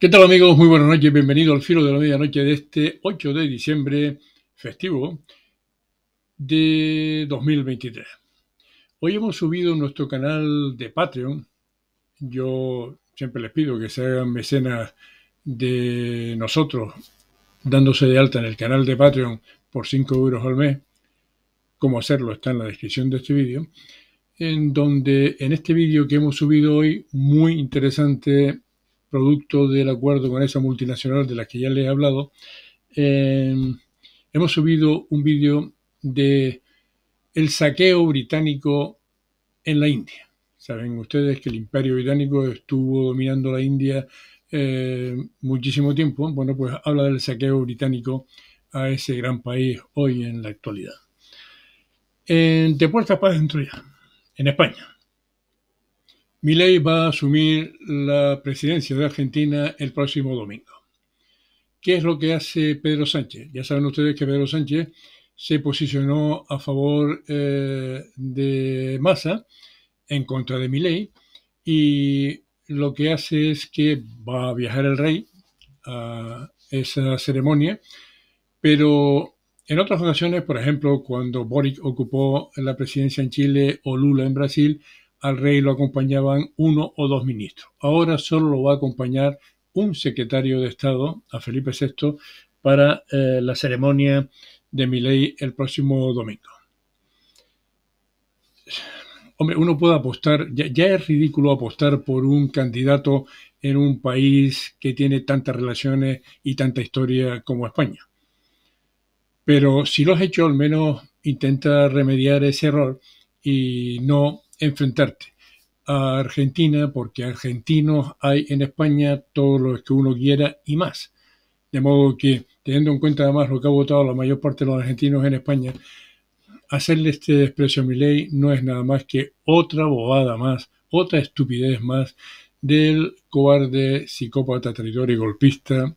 ¿Qué tal amigos? Muy buenas noches, bienvenidos al filo de la medianoche de este 8 de diciembre festivo de 2023. Hoy hemos subido nuestro canal de Patreon. Yo siempre les pido que se hagan mecenas de nosotros dándose de alta en el canal de Patreon por 5 euros al mes. Cómo hacerlo está en la descripción de este vídeo. En donde en este vídeo que hemos subido hoy, muy interesante, producto del acuerdo con esa multinacional de la que ya les he hablado, eh, hemos subido un vídeo de el saqueo británico en la India. Saben ustedes que el imperio británico estuvo dominando la India eh, muchísimo tiempo. Bueno, pues habla del saqueo británico a ese gran país hoy en la actualidad. de puertas para dentro ya, en España. Milei va a asumir la presidencia de Argentina el próximo domingo. ¿Qué es lo que hace Pedro Sánchez? Ya saben ustedes que Pedro Sánchez se posicionó a favor eh, de Massa en contra de Milei y lo que hace es que va a viajar el rey a esa ceremonia, pero en otras ocasiones, por ejemplo, cuando Boric ocupó la presidencia en Chile o Lula en Brasil, al rey lo acompañaban uno o dos ministros. Ahora solo lo va a acompañar un secretario de Estado, a Felipe VI, para eh, la ceremonia de mi ley el próximo domingo. Hombre, uno puede apostar, ya, ya, es ridículo apostar por un candidato en un país que tiene tantas relaciones y tanta historia como España. Pero si lo has hecho, al menos intenta remediar ese error y no enfrentarte a Argentina, porque argentinos hay en España todos los que uno quiera y más. De modo que, teniendo en cuenta además lo que ha votado la mayor parte de los argentinos en España, hacerle este desprecio a mi ley no es nada más que otra bobada más, otra estupidez más del cobarde, psicópata, traidor y golpista,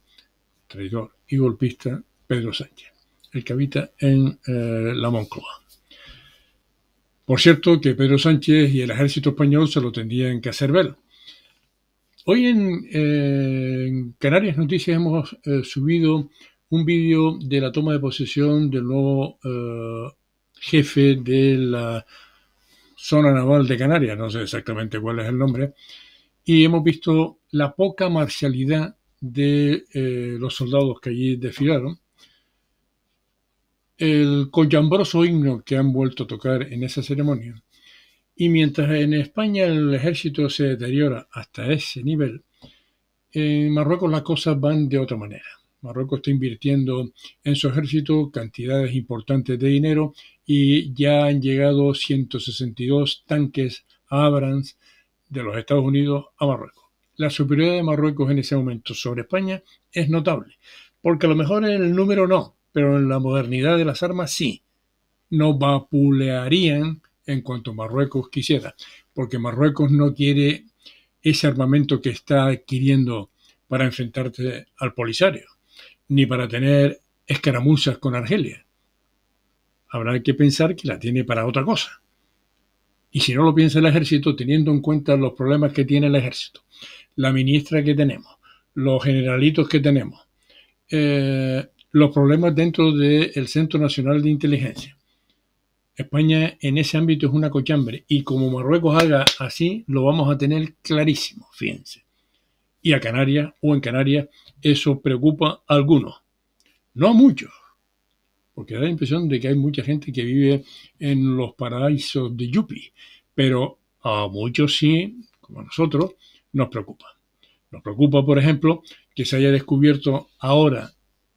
traidor y golpista Pedro Sánchez, el que habita en eh, la Moncloa. Por cierto, que Pedro Sánchez y el ejército español se lo tendrían que hacer ver. Hoy en, Canarias Noticias hemos eh, subido un vídeo de la toma de posesión del nuevo eh, jefe de la zona naval de Canarias, no sé exactamente cuál es el nombre, y hemos visto la poca marcialidad de eh, los soldados que allí desfilaron el collambroso himno que han vuelto a tocar en esa ceremonia. Y mientras en España el ejército se deteriora hasta ese nivel, en Marruecos las cosas van de otra manera. Marruecos está invirtiendo en su ejército cantidades importantes de dinero y ya han llegado 162 tanques Abrams de los Estados Unidos a Marruecos. La superioridad de Marruecos en ese momento sobre España es notable, porque a lo mejor en el número no, pero en la modernidad de las armas sí. No vapulearían en cuanto Marruecos quisiera, porque Marruecos no quiere ese armamento que está adquiriendo para enfrentarse al Polisario, ni para tener escaramuzas con Argelia. Habrá que pensar que la tiene para otra cosa. Y si no lo piensa el ejército, teniendo en cuenta los problemas que tiene el ejército, la ministra que tenemos, los generalitos que tenemos, eh, los problemas dentro del Centro Nacional de Inteligencia. España en ese ámbito es una cochambre y como Marruecos haga así, lo vamos a tener clarísimo, fíjense. Y a Canarias o en Canarias eso preocupa a algunos, no a muchos, porque da la impresión de que hay mucha gente que vive en los paraísos de Yupi, pero a muchos sí, como a nosotros, nos preocupa. Nos preocupa, por ejemplo, que se haya descubierto ahora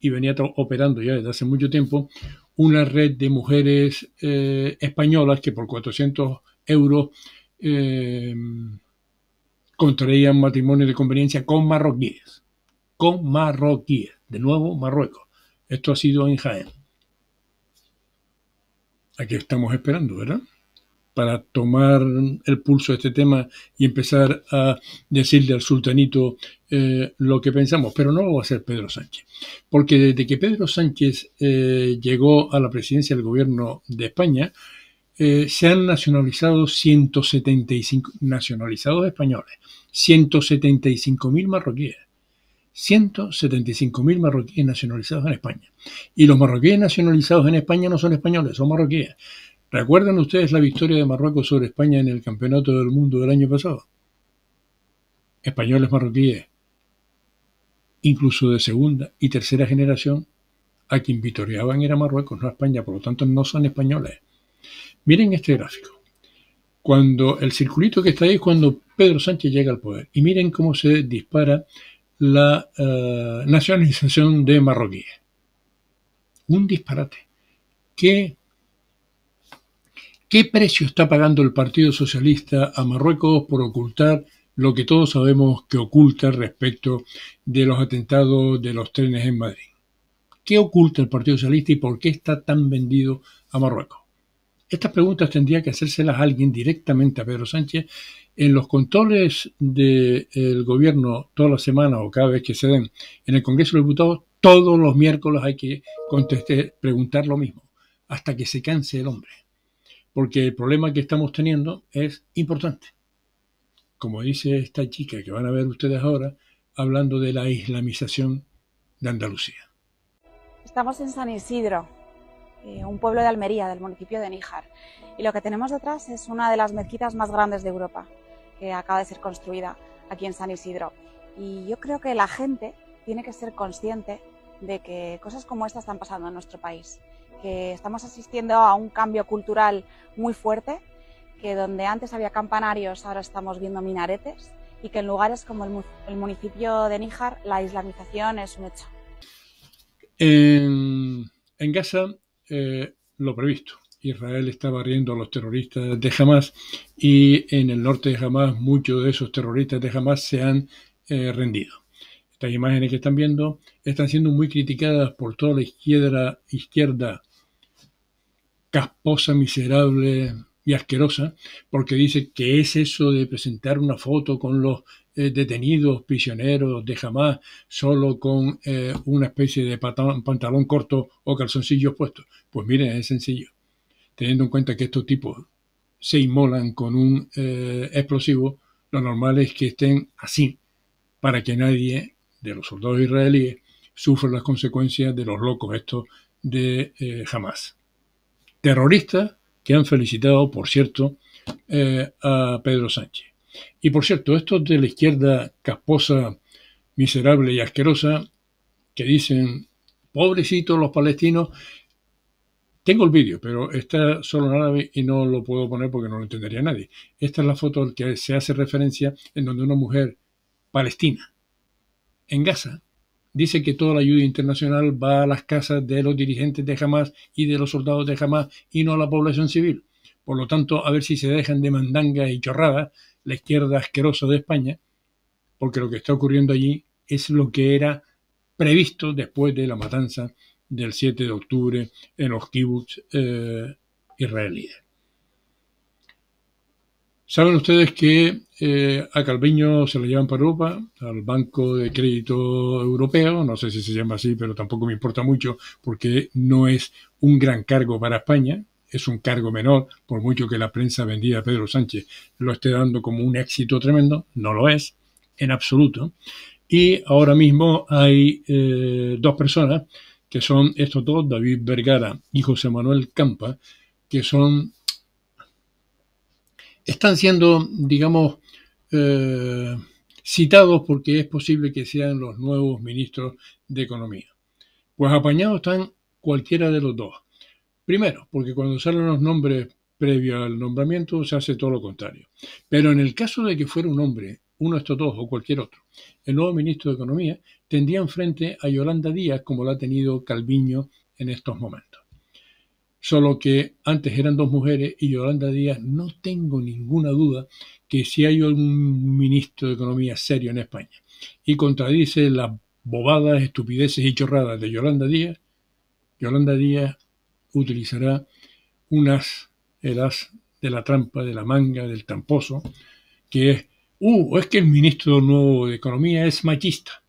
venía operando ya desde hace mucho tiempo una red de mujeres eh, españolas que por 400 euros eh, contraían matrimonio de conveniencia con marroquíes. Con marroquíes. De nuevo, Marruecos. Esto ha sido en Jaén. Aquí estamos esperando, ¿verdad? para tomar el pulso de este tema y empezar a decirle al sultanito eh, lo que pensamos, pero no lo va a hacer Pedro Sánchez, porque desde que Pedro Sánchez eh, llegó a la presidencia del gobierno de España, eh, se han nacionalizado 175 nacionalizados españoles, 175.000 marroquíes. 175.000 marroquíes nacionalizados en España. Y los marroquíes nacionalizados en España no son españoles, son marroquíes. ¿Recuerdan ustedes la victoria de Marruecos sobre España en el Campeonato del Mundo del año pasado? Españoles marroquíes, incluso de segunda y tercera generación, a quien victoriaban era Marruecos, no España, por lo tanto no son españoles. Miren este gráfico. Cuando el circulito que está ahí es cuando Pedro Sánchez llega al poder. Y miren cómo se dispara la eh, nacionalización de marroquíes. Un disparate. ¿Qué ¿Qué precio está pagando el Partido Socialista a Marruecos por ocultar lo que todos sabemos que oculta respecto de los atentados de los trenes en Madrid? ¿Qué oculta el Partido Socialista y por qué está tan vendido a Marruecos? Estas preguntas tendría que hacérselas a alguien directamente a Pedro Sánchez. En los controles del gobierno todas las semanas o cada vez que se den en el Congreso de Diputados, todos los miércoles hay que contestar, preguntar lo mismo, hasta que se canse el hombre porque el problema que estamos teniendo es importante. Como dice esta chica que van a ver ustedes ahora, hablando de la islamización de Andalucía. Estamos en San Isidro, eh, un pueblo de Almería, del municipio de Níjar, y lo que tenemos detrás es una de las mezquitas más grandes de Europa, que acaba de ser construida aquí en San Isidro. Y yo creo que la gente tiene que ser consciente de que cosas como esta están pasando en nuestro país que estamos asistiendo a un cambio cultural muy fuerte, que donde antes había campanarios ahora estamos viendo minaretes y que en lugares como el, municipio de Níjar la islamización es un hecho. En, Gaza, eh, lo previsto. Israel está barriendo a los terroristas de Hamas y en el norte de Hamas muchos de esos terroristas de Hamas se han eh, rendido. Estas imágenes que están viendo están siendo muy criticadas por toda la izquierda, izquierda casposa, miserable y asquerosa, porque dice que es eso de presentar una foto con los eh, detenidos, prisioneros de jamás, solo con eh, una especie de pantalón corto o calzoncillos puestos. Pues miren, es sencillo. Teniendo en cuenta que estos tipos se inmolan con un eh, explosivo, lo normal es que estén así, para que nadie de los soldados israelíes sufra las consecuencias de los locos estos de Hamas terroristas que han felicitado, por cierto, eh, a Pedro Sánchez. Y por cierto, estos de la izquierda casposa, miserable y asquerosa, que dicen, pobrecitos los palestinos, tengo el vídeo, pero está solo en árabe y no lo puedo poner porque no lo entendería nadie. Esta es la foto al que se hace referencia en donde una mujer palestina en Gaza dice que toda la ayuda internacional va a las casas de los dirigentes de Hamas y de los soldados de Hamas y no a la población civil. Por lo tanto, a ver si se dejan de mandanga y chorrada la izquierda asquerosa de España, porque lo que está ocurriendo allí es lo que era previsto después de la matanza del 7 de octubre en los kibbutz eh, israelíes. Saben ustedes que eh, a Calviño se lo llevan para Europa, al Banco de Crédito Europeo, no sé si se llama así, pero tampoco me importa mucho porque no es un gran cargo para España, es un cargo menor, por mucho que la prensa vendida a Pedro Sánchez lo esté dando como un éxito tremendo, no lo es, en absoluto. Y ahora mismo hay eh, dos personas, que son estos dos, David Vergara y José Manuel Campa, que son están siendo, digamos, eh, citados porque es posible que sean los nuevos ministros de Economía. Pues apañados están cualquiera de los dos. Primero, porque cuando salen los nombres previo al nombramiento se hace todo lo contrario. Pero en el caso de que fuera un hombre, uno de estos dos o cualquier otro, el nuevo ministro de Economía tendría enfrente a Yolanda Díaz como la ha tenido Calviño en estos momentos solo que antes eran dos mujeres y Yolanda Díaz no tengo ninguna duda que si hay un ministro de Economía serio en España y contradice las bobadas, estupideces y chorradas de Yolanda Díaz, Yolanda Díaz utilizará unas as de la trampa, de la manga, del tramposo, que es, uh, es que el ministro nuevo de Economía es machista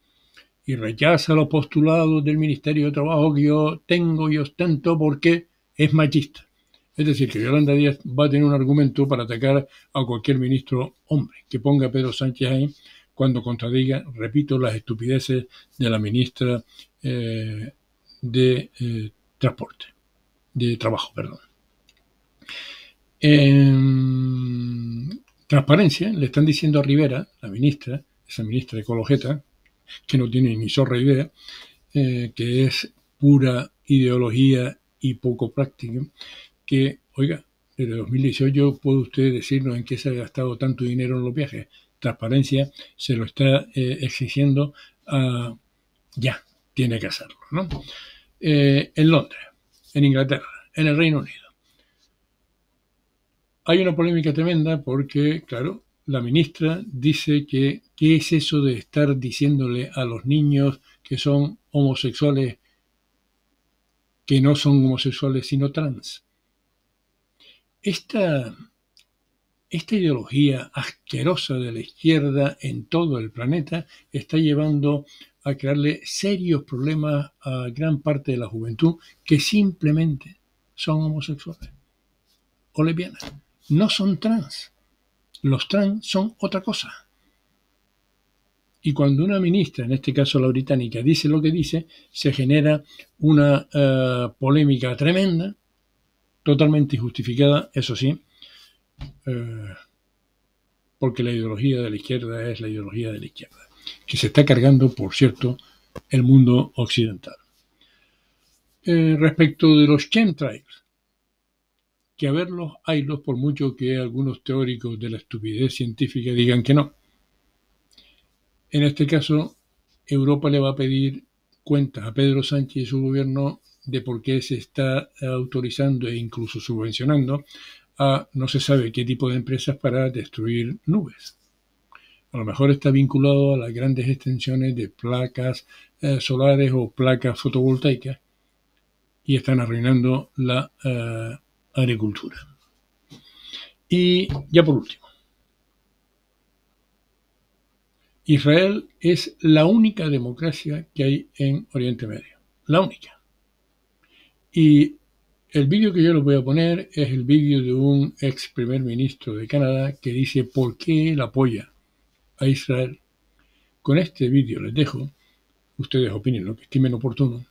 y rechaza los postulados del Ministerio de Trabajo que yo tengo y ostento porque es machista. Es decir, que Yolanda Díaz va a tener un argumento para atacar a cualquier ministro hombre que ponga a Pedro Sánchez ahí cuando contradiga, repito, las estupideces de la ministra eh, de eh, Transporte, de Trabajo, perdón. En transparencia, le están diciendo a Rivera, la ministra, esa ministra de que no tiene ni zorra idea, eh, que es pura ideología y poco práctica, que, oiga, desde 2018 puede usted decirnos en qué se ha gastado tanto dinero en los viajes. Transparencia se lo está eh, exigiendo a... ya, tiene que hacerlo. ¿no? Eh, en Londres, en Inglaterra, en el Reino Unido. Hay una polémica tremenda porque, claro, la ministra dice que qué es eso de estar diciéndole a los niños que son homosexuales que no son homosexuales sino trans. Esta, esta ideología asquerosa de la izquierda en todo el planeta está llevando a crearle serios problemas a gran parte de la juventud que simplemente son homosexuales o lesbianas. No son trans. Los trans son otra cosa. Y cuando una ministra, en este caso la británica, dice lo que dice, se genera una eh, polémica tremenda, totalmente injustificada, eso sí, eh, porque la ideología de la izquierda es la ideología de la izquierda, que se está cargando, por cierto, el mundo occidental. Eh, respecto de los chemtrails, que a verlos haylos por mucho que algunos teóricos de la estupidez científica digan que no. En este caso, Europa le va a pedir cuentas a Pedro Sánchez y su gobierno de por qué se está autorizando e incluso subvencionando a no se sabe qué tipo de empresas para destruir nubes. A lo mejor está vinculado a las grandes extensiones de placas eh, solares o placas fotovoltaicas y están arruinando la eh, agricultura. Y ya por último, Israel es la única democracia que hay en Oriente Medio. La única. Y el vídeo que yo les voy a poner es el vídeo de un ex primer ministro de Canadá que dice por qué él apoya a Israel. Con este vídeo les dejo. Ustedes opinen lo que estimen oportuno.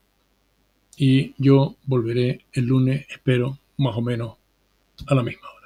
Y yo volveré el lunes, espero, más o menos a la misma hora.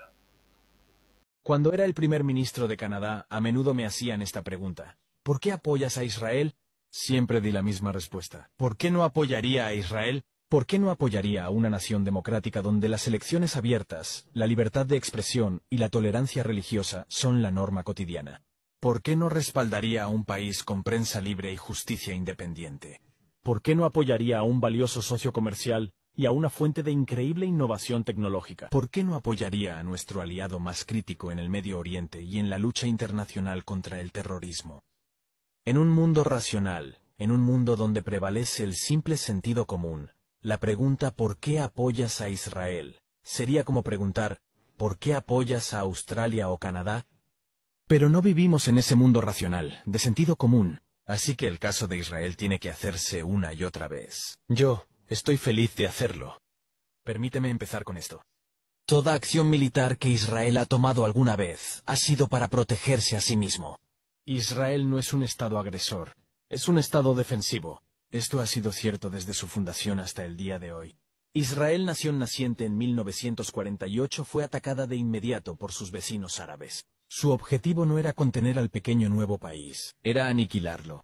Cuando era el primer ministro de Canadá, a menudo me hacían esta pregunta. ¿Por qué apoyas a Israel? Siempre di la misma respuesta. ¿Por qué no apoyaría a Israel? ¿Por qué no apoyaría a una nación democrática donde las elecciones abiertas, la libertad de expresión y la tolerancia religiosa son la norma cotidiana? ¿Por qué no respaldaría a un país con prensa libre y justicia independiente? ¿Por qué no apoyaría a un valioso socio comercial, y a una fuente de increíble innovación tecnológica. ¿Por qué no apoyaría a nuestro aliado más crítico en el Medio Oriente y en la lucha internacional contra el terrorismo? En un mundo racional, en un mundo donde prevalece el simple sentido común, la pregunta ¿por qué apoyas a Israel? sería como preguntar ¿por qué apoyas a Australia o Canadá? Pero no vivimos en ese mundo racional, de sentido común, así que el caso de Israel tiene que hacerse una y otra vez. Yo, Estoy feliz de hacerlo. Permíteme empezar con esto. Toda acción militar que Israel ha tomado alguna vez ha sido para protegerse a sí mismo. Israel no es un Estado agresor, es un Estado defensivo. Esto ha sido cierto desde su fundación hasta el día de hoy. Israel, nación naciente en 1948, fue atacada de inmediato por sus vecinos árabes. Su objetivo no era contener al pequeño nuevo país, era aniquilarlo.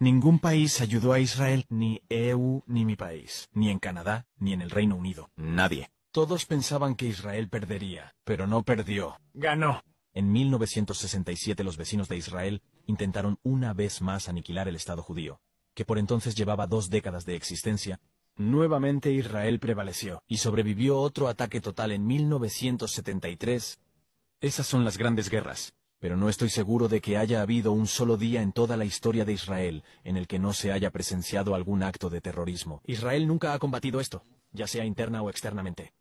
Ningún país ayudó a Israel, ni EU, ni mi país, ni en Canadá, ni en el Reino Unido. Nadie. Todos pensaban que Israel perdería, pero no perdió. Ganó. En 1967 los vecinos de Israel intentaron una vez más aniquilar el Estado judío, que por entonces llevaba dos décadas de existencia. Nuevamente Israel prevaleció y sobrevivió otro ataque total en 1973. Esas son las grandes guerras pero no estoy seguro de que haya habido un solo día en toda la historia de Israel en el que no se haya presenciado algún acto de terrorismo. Israel nunca ha combatido esto, ya sea interna o externamente.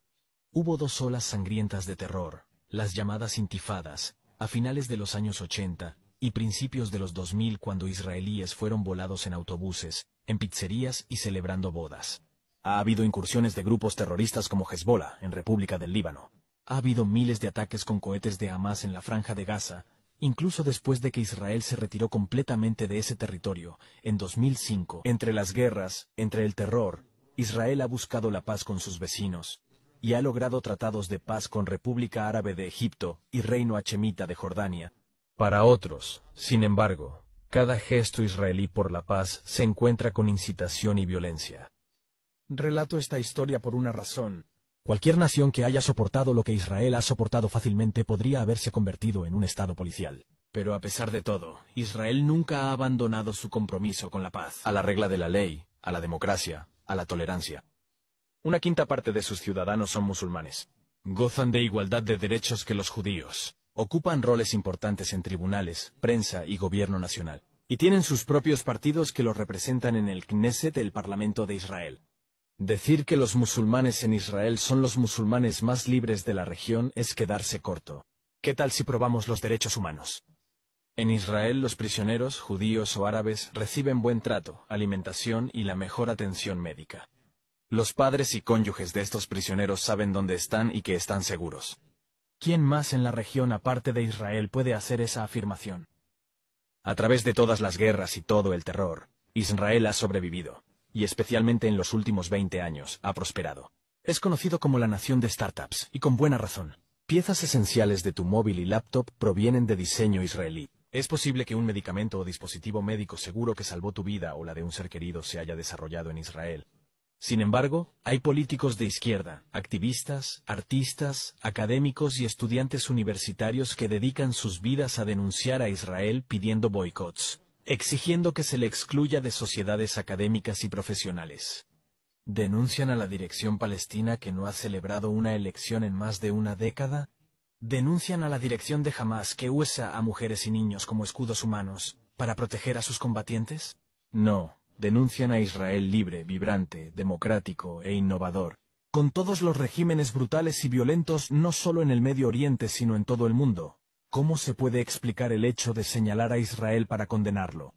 Hubo dos olas sangrientas de terror, las llamadas intifadas, a finales de los años 80 y principios de los 2000 cuando israelíes fueron volados en autobuses, en pizzerías y celebrando bodas. Ha habido incursiones de grupos terroristas como Hezbollah en República del Líbano, ha habido miles de ataques con cohetes de Hamas en la franja de Gaza, incluso después de que Israel se retiró completamente de ese territorio, en 2005. Entre las guerras, entre el terror, Israel ha buscado la paz con sus vecinos, y ha logrado tratados de paz con República Árabe de Egipto y Reino Hachemita de Jordania. Para otros, sin embargo, cada gesto israelí por la paz se encuentra con incitación y violencia. Relato esta historia por una razón, Cualquier nación que haya soportado lo que Israel ha soportado fácilmente podría haberse convertido en un Estado policial. Pero a pesar de todo, Israel nunca ha abandonado su compromiso con la paz, a la regla de la ley, a la democracia, a la tolerancia. Una quinta parte de sus ciudadanos son musulmanes. Gozan de igualdad de derechos que los judíos. Ocupan roles importantes en tribunales, prensa y gobierno nacional. Y tienen sus propios partidos que los representan en el Knesset, el Parlamento de Israel. Decir que los musulmanes en Israel son los musulmanes más libres de la región es quedarse corto. ¿Qué tal si probamos los derechos humanos? En Israel los prisioneros, judíos o árabes, reciben buen trato, alimentación y la mejor atención médica. Los padres y cónyuges de estos prisioneros saben dónde están y que están seguros. ¿Quién más en la región aparte de Israel puede hacer esa afirmación? A través de todas las guerras y todo el terror, Israel ha sobrevivido y especialmente en los últimos 20 años, ha prosperado. Es conocido como la nación de startups, y con buena razón. Piezas esenciales de tu móvil y laptop provienen de diseño israelí. Es posible que un medicamento o dispositivo médico seguro que salvó tu vida o la de un ser querido se haya desarrollado en Israel. Sin embargo, hay políticos de izquierda, activistas, artistas, académicos y estudiantes universitarios que dedican sus vidas a denunciar a Israel pidiendo boicots exigiendo que se le excluya de sociedades académicas y profesionales. Denuncian a la dirección palestina que no ha celebrado una elección en más de una década. Denuncian a la dirección de Hamas que usa a mujeres y niños como escudos humanos, para proteger a sus combatientes. No, denuncian a Israel libre, vibrante, democrático e innovador, con todos los regímenes brutales y violentos no solo en el Medio Oriente sino en todo el mundo, ¿Cómo se puede explicar el hecho de señalar a Israel para condenarlo?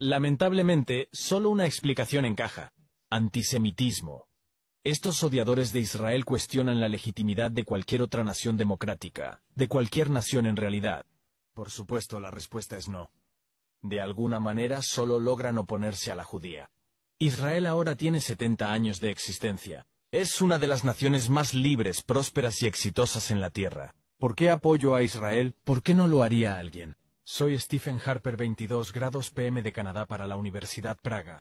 Lamentablemente, solo una explicación encaja. Antisemitismo. Estos odiadores de Israel cuestionan la legitimidad de cualquier otra nación democrática, de cualquier nación en realidad. Por supuesto, la respuesta es no. De alguna manera solo logran oponerse a la judía. Israel ahora tiene 70 años de existencia. Es una de las naciones más libres, prósperas y exitosas en la Tierra. ¿Por qué apoyo a Israel? ¿Por qué no lo haría alguien? Soy Stephen Harper 22 grados PM de Canadá para la Universidad Praga.